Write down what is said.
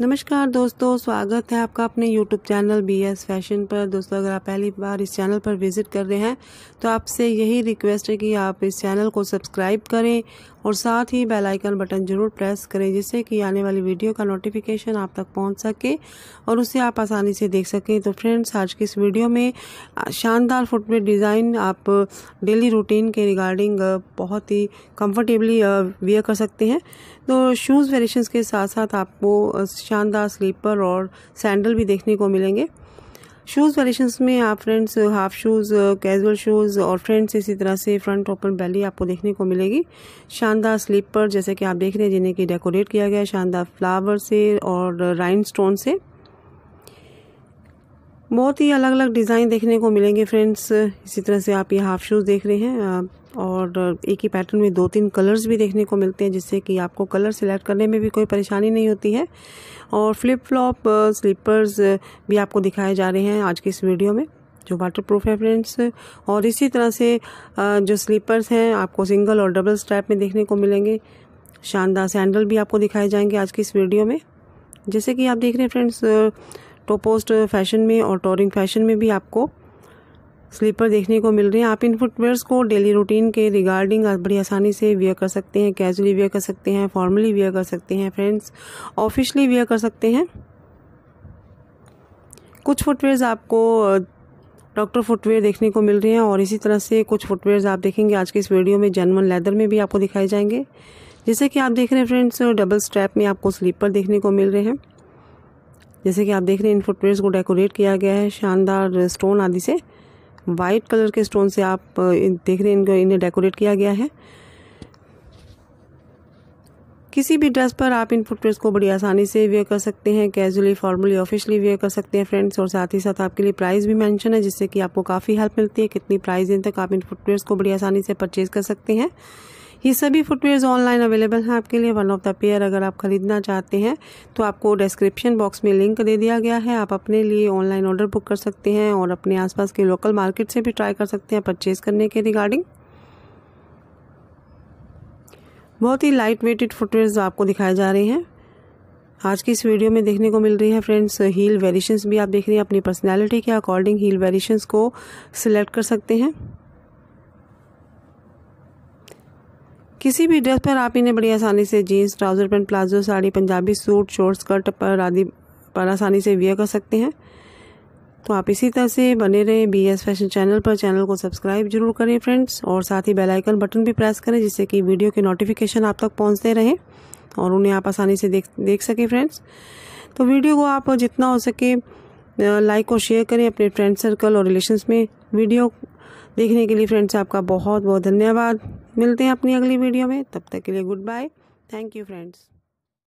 नमस्कार दोस्तों स्वागत है आपका अपने YouTube channel B S fashion पर दोस्तों अगर आप पहली बार इस चैनल पर विज़िट कर रहे हैं तो आपसे यही रिक्वेस्ट है कि आप इस चैनल को सब्सक्राइब करें और साथ ही बेल आइकन बटन ज़रूर प्रेस करें जिससे कि आने वाली वीडियो का नोटिफिकेशन आप तक पहुंच सके और उसे आप आसानी से देख सकें तो फ्रेंड्स आज की इस वीडियो में शानदार फुटवेयर डिज़ाइन आप डेली रूटीन के रिगार्डिंग बहुत ही कम्फर्टेबली वेयर कर सकते हैं तो शूज़ वेरिएशन के साथ साथ आपको शानदार स्लीपर और सैंडल भी देखने को मिलेंगे शूज़ वेरिएशंस में आप friends half shoes casual shoes और फ्रेंड्स इसी तरह से फ्रंट ओपन बैली आपको देखने को मिलेगी शानदार स्लीपर जैसे कि आप देख रहे हैं जिन्हें कि डेकोरेट किया गया शानदार फ्लावर से और राइन स्टोन से बहुत ही अलग अलग डिज़ाइन देखने को मिलेंगे फ्रेंड्स इसी तरह से आप ये हाफ शूज़ देख रहे हैं और एक ही पैटर्न में दो तीन कलर्स भी देखने को मिलते हैं जिससे कि आपको कलर सिलेक्ट करने में भी कोई परेशानी नहीं होती है और फ्लिप फ्लॉप स्लीपर्स भी आपको दिखाए जा रहे हैं आज की इस वीडियो में जो वाटर प्रूफ है फ्रेंड्स और इसी तरह से जो स्लीपर्स हैं आपको सिंगल और डबल स्ट्रैप में देखने को मिलेंगे शानदार सैंडल भी आपको दिखाए जाएंगे आज की इस वीडियो में जैसे कि आप देख रहे हैं फ्रेंड्स टोपोस्ट फैशन में और टोरिंग फैशन में भी आपको स्लीपर देखने को मिल रहे हैं आप इन फुटवेयर्स को डेली रूटीन के रिगार्डिंग बड़ी आसानी से वेयर कर सकते हैं कैजुअली वेयर कर सकते हैं फॉर्मली वेयर कर सकते हैं फ्रेंड्स ऑफिशली वेयर कर सकते हैं कुछ फुटवेयर्स आपको डॉक्टर फुटवेयर देखने को मिल रहे हैं और इसी तरह से कुछ फुटवेयर्स आप देखेंगे आज के इस वीडियो में जनवन लेदर में भी आपको दिखाए जाएंगे जैसे कि आप देख रहे हैं फ्रेंड्स डबल स्ट्रैप में आपको स्लीपर देखने को मिल रहे हैं जैसे कि आप देख रहे हैं इन फुटवेयर्स को डेकोरेट किया गया है शानदार स्टोन आदि से वाइट कलर के स्टोन से आप देख रहे हैं इनको इन्हें डेकोरेट किया गया है किसी भी ड्रेस पर आप इन फुटवेयर्स को बड़ी आसानी से वेयर कर सकते हैं कैजुअली फॉर्मली ऑफिशली वेयर कर सकते हैं फ्रेंड्स और साथ ही साथ आपके लिए प्राइस भी मेंशन है जिससे कि आपको काफ़ी हेल्प मिलती है कितनी प्राइस दिन तक आप इन फुटवेयर्स को बड़ी आसानी से परचेज़ कर सकते हैं ये सभी फुटवेयर ऑनलाइन अवेलेबल हैं आपके लिए वन ऑफ द पेयर अगर आप ख़रीदना चाहते हैं तो आपको डिस्क्रिप्शन बॉक्स में लिंक दे दिया गया है आप अपने लिए ऑनलाइन ऑर्डर बुक कर सकते हैं और अपने आसपास के लोकल मार्केट से भी ट्राई कर सकते हैं परचेज़ करने के रिगार्डिंग बहुत ही लाइट वेटेड फुटवेयर्स आपको दिखाए जा रहे हैं आज की इस वीडियो में देखने को मिल रही है फ्रेंड्स हील वेरिएशंस भी आप देख रहे हैं अपनी पर्सनालिटी के अकॉर्डिंग हील वेरिएशंस को सिलेक्ट कर सकते हैं किसी भी ड्रेस पर आप इन्हें बड़ी आसानी से jeans trouser pant palazzo sari Punjabi suit shorts skirt पर आदि पर आसानी से वियर कर सकते हैं तो आप इसी तरह से बने रहें बी एस फैशन चैनल पर चैनल को सब्सक्राइब जरूर करें फ्रेंड्स और साथ ही बेल आइकन बटन भी प्रेस करें जिससे कि वीडियो के नोटिफिकेशन आप तक पहुंचते रहें और उन्हें आप आसानी से देख देख सकें फ्रेंड्स तो वीडियो को आप जितना हो सके लाइक और शेयर करें अपने फ्रेंड सर्कल और रिलेशन में वीडियो देखने के लिए फ्रेंड्स आपका बहुत बहुत धन्यवाद मिलते हैं अपनी अगली वीडियो में तब तक के लिए goodbye thank you friends